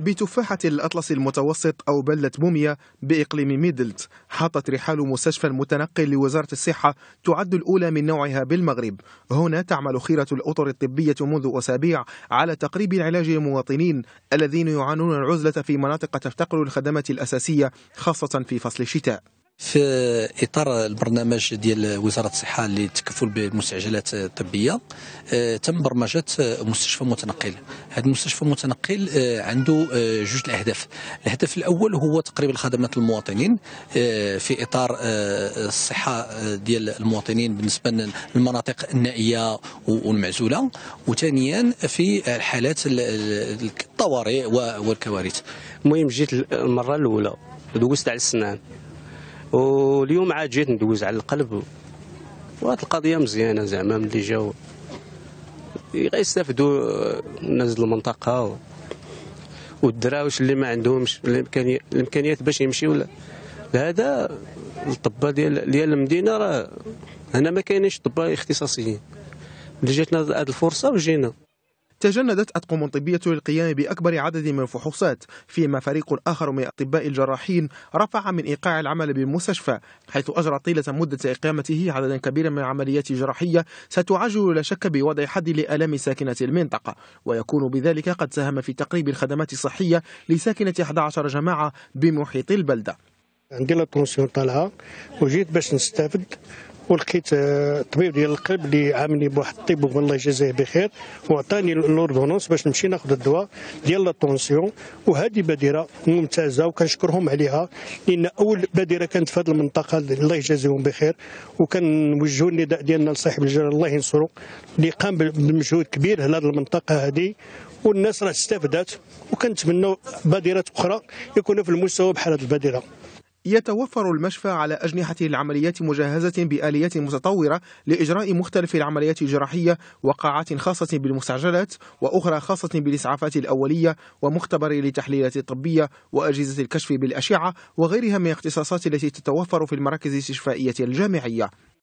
بتفاحة الأطلس المتوسط أو بلة موميا بإقليم ميدلت حطت رحال مستشفى المتنقل لوزارة الصحة تعد الأولى من نوعها بالمغرب هنا تعمل خيرة الأطر الطبية منذ أسابيع على تقريب علاج المواطنين الذين يعانون العزلة في مناطق تفتقر الخدمات الأساسية خاصة في فصل الشتاء في اطار البرنامج ديال وزاره الصحه للتكفل بالمستعجلات الطبيه آه، تم برمجه مستشفى متنقل هذا المستشفى المتنقل آه، عنده آه، جوج الاهداف الهدف الاول هو تقريب الخدمات للمواطنين في اطار الصحه ديال المواطنين بالنسبه للمناطق النائيه والمعزوله وثانيا في الحالات الطوارئ والكوارث المهم جيت المره الاولى دوزت على السنان واليوم عاد جيت ندوز على القلب وهاد القضيه مزيانه زعما ملي جاو غيستافدوا الناس آه، المنطقه والدراوش اللي ما عندهمش الامكانيات باش يمشيو لهذا الطباء ديال ديال المدينه راه هنا ما كاينينش اطباء اختصاصيين اللي جاتنا هذه الفرصه وجينا تجندت أطقم طبية للقيام بأكبر عدد من الفحوصات فيما فريق آخر من أطباء الجراحين رفع من إيقاع العمل بالمستشفى حيث أجرى طيلة مدة إقامته عددا كبيرا من العمليات الجراحية ستعجل لا شك بوضع حد لآلام ساكنة المنطقة ويكون بذلك قد ساهم في تقريب الخدمات الصحية لساكنة 11 جماعة بمحيط البلدة عندي لا طونسيون طالعه وجيت باش نستافد ولقيت الطبيب آه، ديال القلب اللي عاملني بواحد الطب والله يجازيه بخير وعطاني الاوردونونس باش نمشي ناخذ الدواء ديال الطونسيون وهذه بادره ممتازه وكنشكرهم عليها لان اول بادره كانت في هذه المنطقه الله يجازيهم بخير وكنوجهوا النداء ديالنا لصاحب الجلاله الله ينصرو اللي قام بمجهود كبير لهذه المنطقه هذه والناس راه استفدت وكنتمنوا بادرات اخرى يكونوا في المستوى بحال هذه البادره يتوفر المشفى على أجنحة العمليات مجهزة بآليات متطورة لإجراء مختلف العمليات الجراحية وقاعات خاصة بالمستعجلات وأخرى خاصة بالإسعافات الأولية ومختبر للتحليلات الطبية وأجهزة الكشف بالأشعة وغيرها من الاختصاصات التي تتوفر في المراكز الاستشفائية الجامعية